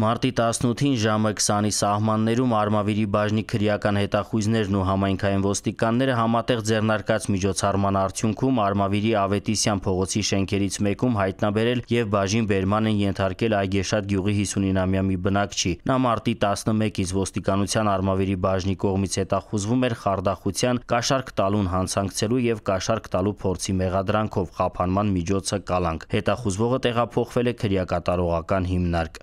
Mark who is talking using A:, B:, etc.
A: Մարտի 18-ին ժամը 20-ի սահմաններում Արմավիրի բաժնի քրեական հետախույզներն ու համայնքային ոստիկանները համատեղ ձեռնարկած միջոցառման արդյունքում Արմավիրի Ավետիսյան փողոցի շենքերից մեկում հայտնաբերել եւ բաժին բերման են ենթարկել Այգեշատ գյուղի 59-ամյա մի բնակչի։ Նա մարտի 11-ից ոստիկանության Արմավիրի բաժնի կողմից հետախուզվում էր խարդախության կաշառք տալուն հանցանքցելու եւ կաշառք տալու փորձի մեղադրանքով խափանման միջոցը կալանք։ Հետախուզվողը տեղափոխվել է քրեակատարողական հիմնարկ։